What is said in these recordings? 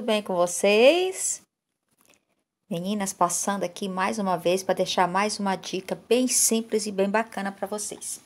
tudo bem com vocês? Meninas, passando aqui mais uma vez para deixar mais uma dica bem simples e bem bacana para vocês.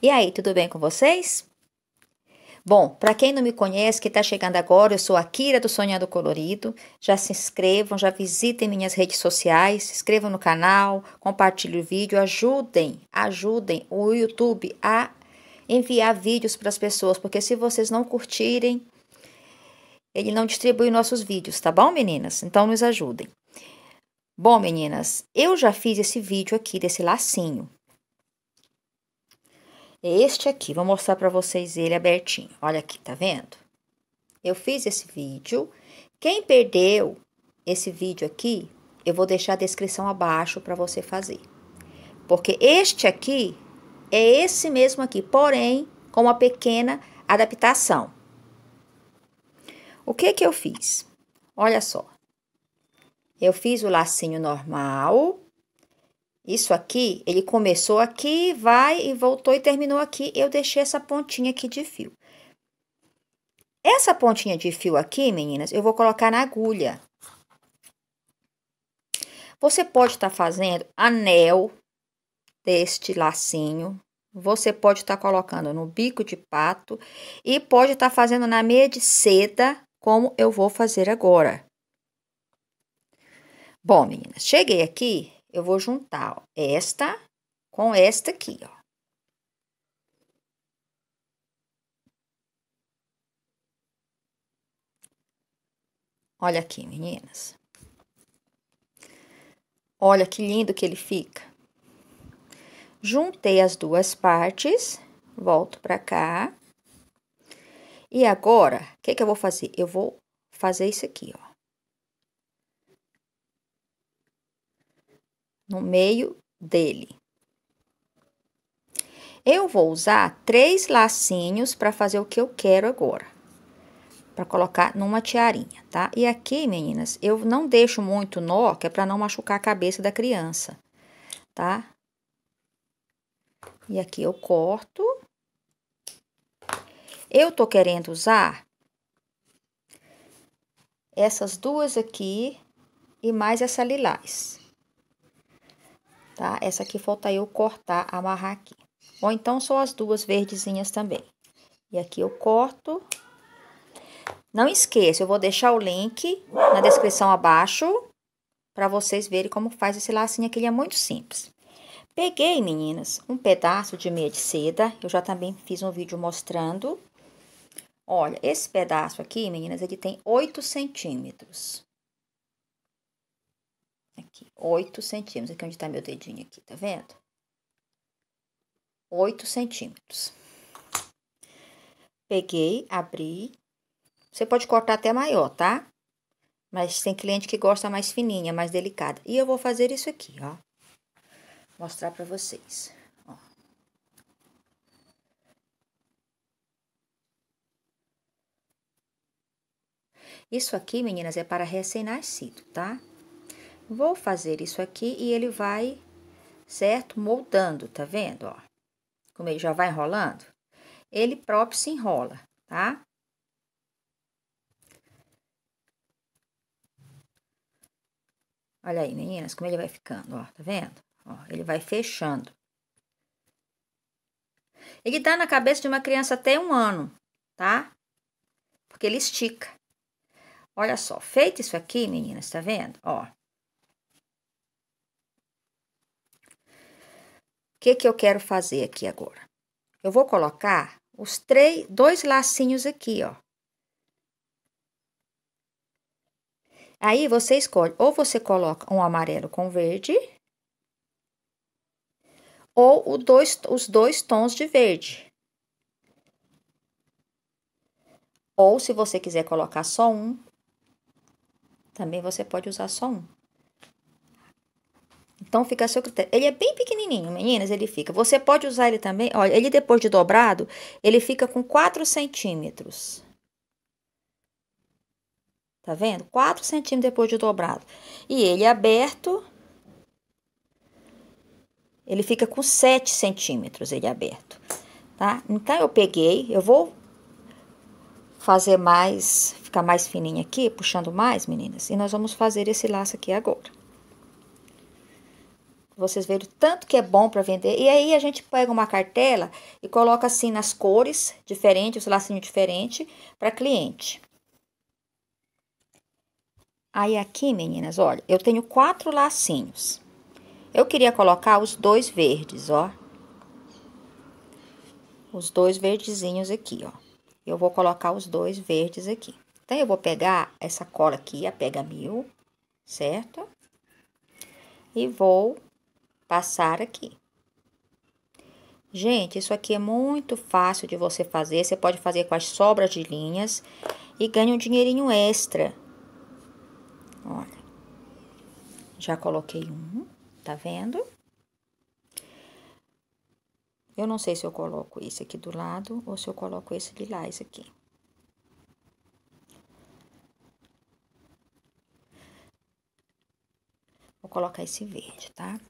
E aí, tudo bem com vocês? Bom, para quem não me conhece, que está chegando agora, eu sou a Kira do Sonhando Colorido. Já se inscrevam, já visitem minhas redes sociais, se inscrevam no canal, compartilhem o vídeo, ajudem, ajudem o YouTube a enviar vídeos para as pessoas, porque se vocês não curtirem, ele não distribui nossos vídeos, tá bom, meninas? Então nos ajudem. Bom, meninas, eu já fiz esse vídeo aqui desse lacinho. Este aqui, vou mostrar para vocês ele abertinho. Olha aqui, tá vendo? Eu fiz esse vídeo. Quem perdeu esse vídeo aqui, eu vou deixar a descrição abaixo para você fazer. Porque este aqui é esse mesmo aqui, porém com uma pequena adaptação. O que que eu fiz? Olha só. Eu fiz o lacinho normal. Isso aqui, ele começou aqui, vai e voltou e terminou aqui. Eu deixei essa pontinha aqui de fio. Essa pontinha de fio aqui, meninas, eu vou colocar na agulha. Você pode estar tá fazendo anel deste lacinho. Você pode estar tá colocando no bico de pato e pode estar tá fazendo na meia de seda como eu vou fazer agora. Bom, meninas, cheguei aqui, eu vou juntar ó, esta com esta aqui, ó. Olha aqui, meninas. Olha que lindo que ele fica. Juntei as duas partes, volto para cá. E agora, o que, que eu vou fazer? Eu vou fazer isso aqui, ó. No meio dele. Eu vou usar três lacinhos para fazer o que eu quero agora. Para colocar numa tiarinha, tá? E aqui, meninas, eu não deixo muito nó, que é para não machucar a cabeça da criança, tá? E aqui eu corto. Eu tô querendo usar essas duas aqui e mais essa lilás. Tá? Essa aqui falta eu cortar, amarrar aqui. Ou então só as duas verdezinhas também. E aqui eu corto. Não esqueça, eu vou deixar o link na descrição abaixo para vocês verem como faz esse lacinho aqui, ele é muito simples. Peguei, meninas, um pedaço de meia de seda, eu já também fiz um vídeo mostrando Olha, esse pedaço aqui, meninas, ele tem 8 centímetros. Aqui, 8 centímetros. Aqui onde tá meu dedinho aqui, tá vendo? 8 centímetros. Peguei, abri. Você pode cortar até maior, tá? Mas tem cliente que gosta mais fininha, mais delicada. E eu vou fazer isso aqui, ó. Mostrar pra vocês. Isso aqui, meninas, é para recém-nascido, tá? Vou fazer isso aqui e ele vai, certo? Moldando, tá vendo, ó? Como ele já vai enrolando, ele próprio se enrola, tá? Olha aí, meninas, como ele vai ficando, ó, tá vendo? Ó, ele vai fechando. Ele dá tá na cabeça de uma criança até um ano, tá? Porque ele estica. Olha só, feito isso aqui, meninas, tá vendo? Ó. O que que eu quero fazer aqui agora? Eu vou colocar os três, dois lacinhos aqui, ó. Aí você escolhe, ou você coloca um amarelo com verde, ou dois, os dois tons de verde. Ou se você quiser colocar só um, também você pode usar só um. Então fica a seu critério. Ele é bem pequenininho, meninas, ele fica. Você pode usar ele também, olha, ele depois de dobrado, ele fica com 4 centímetros. Tá vendo? 4 centímetros depois de dobrado. E ele aberto, ele fica com 7 centímetros, ele aberto. Tá? Então, eu peguei, eu vou fazer mais, ficar mais fininha aqui, puxando mais, meninas. E nós vamos fazer esse laço aqui agora. Vocês veem o tanto que é bom para vender. E aí, a gente pega uma cartela e coloca assim nas cores diferentes, os lacinhos diferentes, para cliente. Aí, aqui, meninas, olha, eu tenho quatro lacinhos. Eu queria colocar os dois verdes, ó. Os dois verdezinhos aqui, ó eu vou colocar os dois verdes aqui. Então, eu vou pegar essa cola aqui, a Pega Mil, certo? E vou passar aqui. Gente, isso aqui é muito fácil de você fazer. Você pode fazer com as sobras de linhas e ganha um dinheirinho extra. Olha, já coloquei um, tá vendo? Eu não sei se eu coloco esse aqui do lado ou se eu coloco esse lilás aqui. Vou colocar esse verde, tá?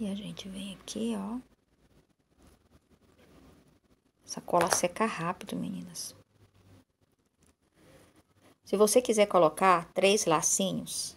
E a gente vem aqui, ó. Essa cola seca rápido, meninas. Se você quiser colocar três lacinhos,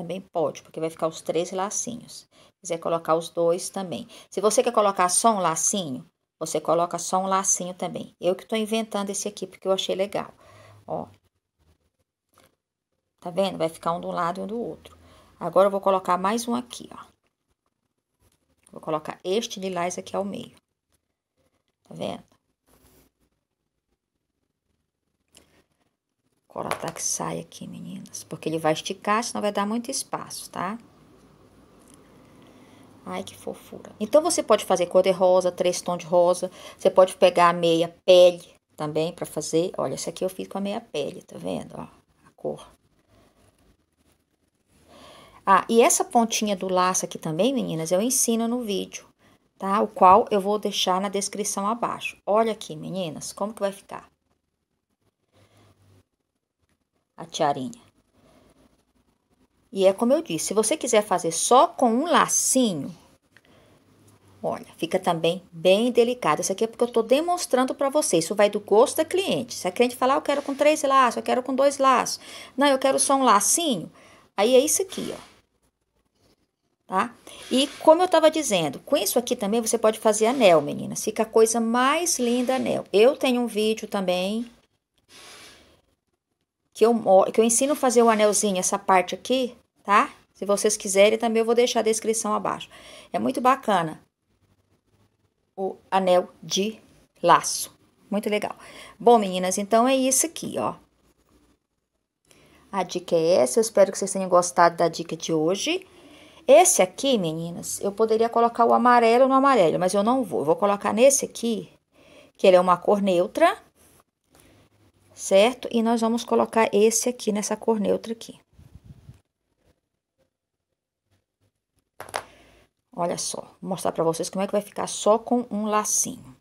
também pode, porque vai ficar os três lacinhos. Se quiser colocar os dois também. Se você quer colocar só um lacinho, você coloca só um lacinho também. Eu que estou inventando esse aqui, porque eu achei legal. Ó. Tá vendo? Vai ficar um do lado e um do outro. Agora, eu vou colocar mais um aqui, ó. Vou colocar este lilás aqui ao meio. Tá vendo? corotar que sai aqui, meninas. Porque ele vai esticar, senão vai dar muito espaço, tá? Ai, que fofura. Então, você pode fazer cor de rosa, três tons de rosa. Você pode pegar a meia pele também para fazer. Olha, essa aqui eu fiz com a meia pele, tá vendo? Ó, a cor. Ah, e essa pontinha do laço aqui também, meninas, eu ensino no vídeo, tá? O qual eu vou deixar na descrição abaixo. Olha aqui, meninas, como que vai ficar a tiarinha. E é como eu disse, se você quiser fazer só com um lacinho, olha, fica também bem delicado. Isso aqui é porque eu estou demonstrando para você. Isso vai do gosto da cliente. Se a cliente falar, eu quero com três laços, eu quero com dois laços. Não, eu quero só um lacinho. Aí é isso aqui, ó. Tá? E como eu estava dizendo, com isso aqui também você pode fazer anel, meninas. Fica a coisa mais linda anel. Eu tenho um vídeo também que eu, que eu ensino a fazer o anelzinho, essa parte aqui, tá? Se vocês quiserem, também eu vou deixar a descrição abaixo. É muito bacana o anel de laço. Muito legal. Bom, meninas, então é isso aqui, ó. A dica é essa. Eu espero que vocês tenham gostado da dica de hoje. Esse aqui, meninas, eu poderia colocar o amarelo no amarelo, mas eu não vou. Eu vou colocar nesse aqui, que ele é uma cor neutra certo? E nós vamos colocar esse aqui nessa cor neutra aqui. Olha só, vou mostrar pra vocês como é que vai ficar só com um lacinho.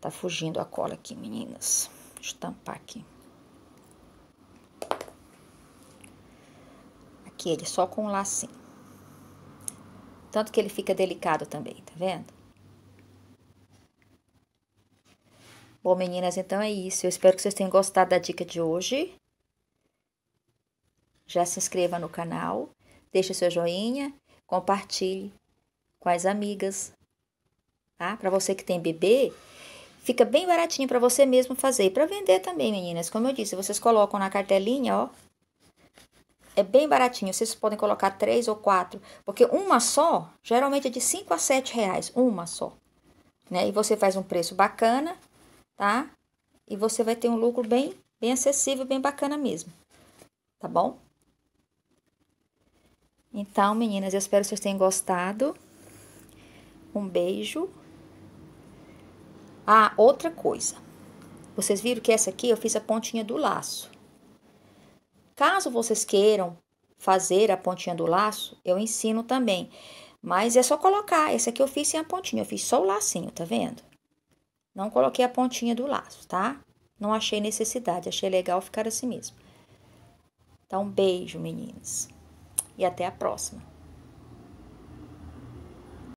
Tá fugindo a cola aqui, meninas. Deixa eu tampar aqui. Aqui ele só com um lacinho. Tanto que ele fica delicado também, tá vendo? Bom, meninas, então é isso. Eu espero que vocês tenham gostado da dica de hoje. Já se inscreva no canal, deixe seu joinha, compartilhe com as amigas, tá? Para você que tem bebê, fica bem baratinho para você mesmo fazer e para vender também, meninas. Como eu disse, vocês colocam na cartelinha, ó. É bem baratinho, vocês podem colocar três ou quatro, porque uma só geralmente é de cinco a sete reais, uma só, né? E você faz um preço bacana tá? E você vai ter um lucro bem, bem acessível, bem bacana mesmo, tá bom? Então, meninas, eu espero que vocês tenham gostado. Um beijo. Ah, outra coisa. Vocês viram que essa aqui eu fiz a pontinha do laço. Caso vocês queiram fazer a pontinha do laço, eu ensino também. Mas é só colocar. Essa aqui eu fiz sem a pontinha, eu fiz só o lacinho, tá vendo? Não coloquei a pontinha do laço, tá? Não achei necessidade, achei legal ficar assim mesmo. Então, beijo, meninas. E até a próxima.